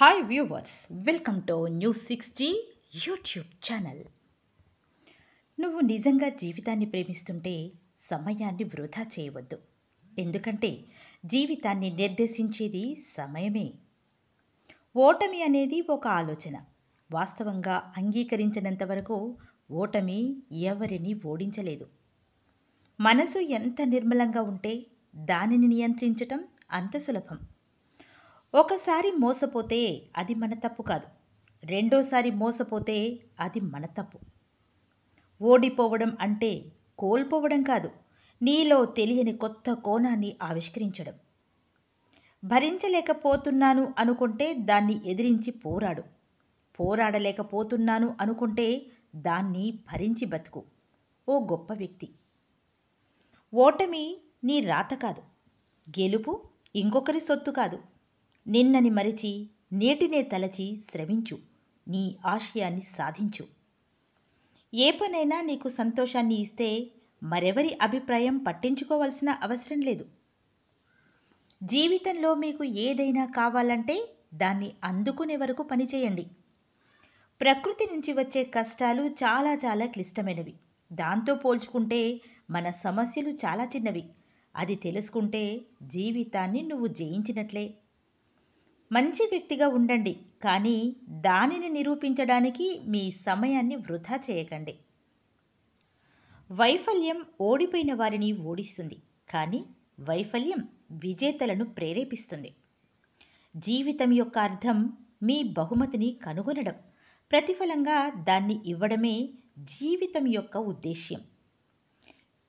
hi viewers welcome to news sixty YouTube channel నువ్వు నిజంగా జీవితాన్ని ప్రేమిస్తుంటే సమయాన్ని వృధా చేయవద్దు ఎందుకంటే జీవితాన్ని నిర్దేశించేది సమయమే ఓటమి అనేది ఒక ఆలోచన వాస్తవంగా అంగీకరించినంత వరకు ఓటమి ఎవరిని ఓడించలేదు మనసు ఎంత నిర్మలంగా ఉంటే దానిని నియంత్రించటం అంత సులభం ఒకసారి మోసపోతే అది మన తప్పు కాదు రెండోసారి మోసపోతే అది మన తప్పు ఓడిపోవడం అంటే కోల్పోవడం కాదు నీలో తెలియని కొత్త కోణాన్ని ఆవిష్కరించడం భరించలేకపోతున్నాను అనుకుంటే దాన్ని ఎదిరించి పోరాడు పోరాడలేకపోతున్నాను అనుకుంటే దాన్ని భరించి బతుకు ఓ గొప్ప వ్యక్తి ఓటమి నీ రాత కాదు గెలుపు ఇంకొకరి సొత్తు కాదు నిన్నని మరిచి నేటినే తలచి శ్రమించు నీ ఆశయాన్ని సాధించు ఏ పనైనా నీకు సంతోషాన్ని ఇస్తే మరెవరి అభిప్రాయం పట్టించుకోవలసిన అవసరం లేదు జీవితంలో మీకు ఏదైనా కావాలంటే దాన్ని అందుకునే వరకు పనిచేయండి ప్రకృతి నుంచి వచ్చే కష్టాలు చాలా చాలా క్లిష్టమైనవి దాంతో పోల్చుకుంటే మన సమస్యలు చాలా చిన్నవి అది తెలుసుకుంటే జీవితాన్ని నువ్వు జయించినట్లే మంచి వ్యక్తిగా ఉండండి కానీ దానిని నిరూపించడానికి మీ సమయాన్ని వృధా చేయకండి వైఫల్యం ఓడిపోయిన వారిని ఓడిస్తుంది కానీ వైఫల్యం విజేతలను ప్రేరేపిస్తుంది జీవితం యొక్క అర్థం మీ బహుమతిని కనుగొనడం ప్రతిఫలంగా దాన్ని ఇవ్వడమే జీవితం యొక్క ఉద్దేశ్యం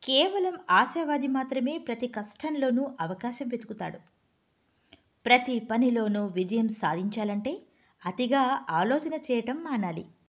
కేవలం ఆశావాది మాత్రమే ప్రతి కష్టంలోనూ అవకాశం వెతుకుతాడు ప్రతి పనిలోనూ విజయం సాధించాలంటే అతిగా ఆలోచన చేయటం మానాలి